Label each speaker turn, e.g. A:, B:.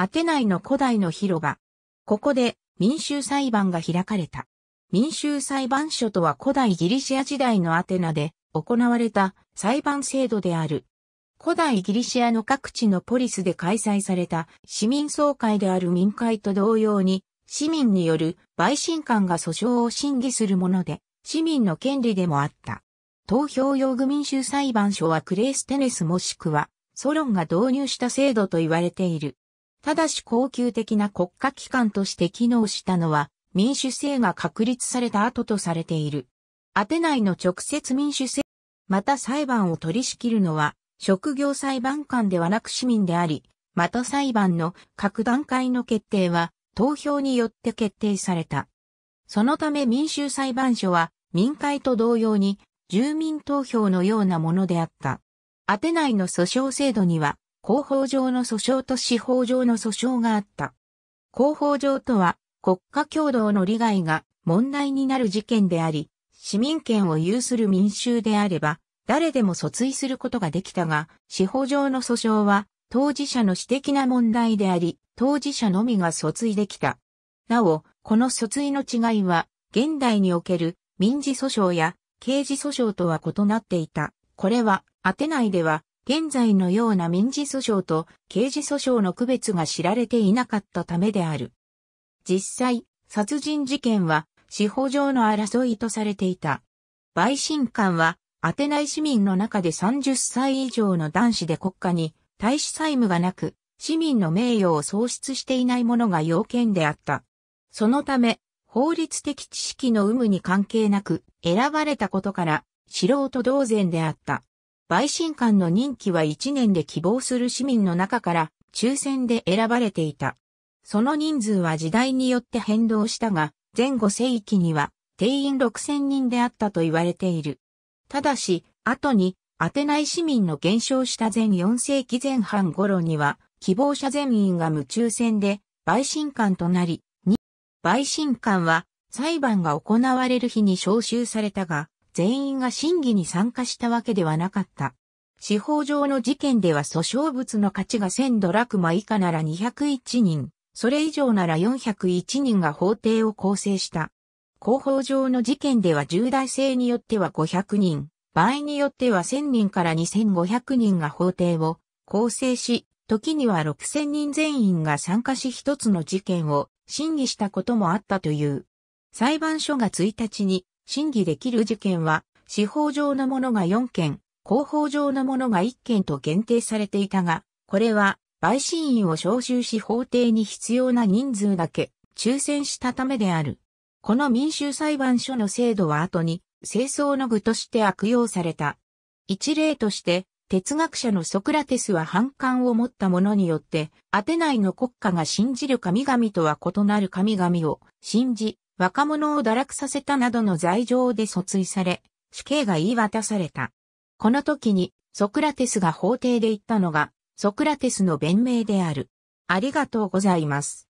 A: アテナイの古代の広場。ここで民衆裁判が開かれた。民衆裁判所とは古代ギリシア時代のアテナで行われた裁判制度である。古代ギリシアの各地のポリスで開催された市民総会である民会と同様に、市民による陪審官が訴訟を審議するもので、市民の権利でもあった。投票用具民衆裁判所はクレーステネスもしくはソロンが導入した制度と言われている。ただし恒久的な国家機関として機能したのは民主制が確立された後とされている。アテナイの直接民主制、また裁判を取り仕切るのは職業裁判官ではなく市民であり、また裁判の各段階の決定は投票によって決定された。そのため民衆裁判所は民会と同様に住民投票のようなものであった。アテナイの訴訟制度には広報上の訴訟と司法上の訴訟があった。広報上とは、国家共同の利害が問題になる事件であり、市民権を有する民衆であれば、誰でも訴追することができたが、司法上の訴訟は、当事者の私的な問題であり、当事者のみが訴追できた。なお、この訴追の違いは、現代における民事訴訟や刑事訴訟とは異なっていた。これは、アテナイでは、現在のような民事訴訟と刑事訴訟の区別が知られていなかったためである。実際、殺人事件は司法上の争いとされていた。陪審官は当てない市民の中で30歳以上の男子で国家に大使債務がなく、市民の名誉を喪失していないものが要件であった。そのため、法律的知識の有無に関係なく選ばれたことから素人同然であった。陪審官の任期は1年で希望する市民の中から抽選で選ばれていた。その人数は時代によって変動したが、前後世紀には定員6000人であったと言われている。ただし、後にアテナイ市民の減少した前4世紀前半頃には、希望者全員が無抽選で陪審官となり、2、陪審官は裁判が行われる日に招集されたが、全員が審議に参加したわけではなかった。司法上の事件では訴訟物の価値が1000ドラクマ以下なら201人、それ以上なら401人が法廷を構成した。広報上の事件では重大性によっては500人、場合によっては1000人から2500人が法廷を構成し、時には6000人全員が参加し一つの事件を審議したこともあったという。裁判所が1日に審議できる事件は、司法上のものが4件、広報上のものが1件と限定されていたが、これは、陪審員を招集し法廷に必要な人数だけ、抽選したためである。この民衆裁判所の制度は後に、清掃の具として悪用された。一例として、哲学者のソクラテスは反感を持った者によって、アテナイの国家が信じる神々とは異なる神々を信じ、若者を堕落させたなどの罪状で訴追され、死刑が言い渡された。この時に、ソクラテスが法廷で言ったのが、ソクラテスの弁明である。ありがとうございます。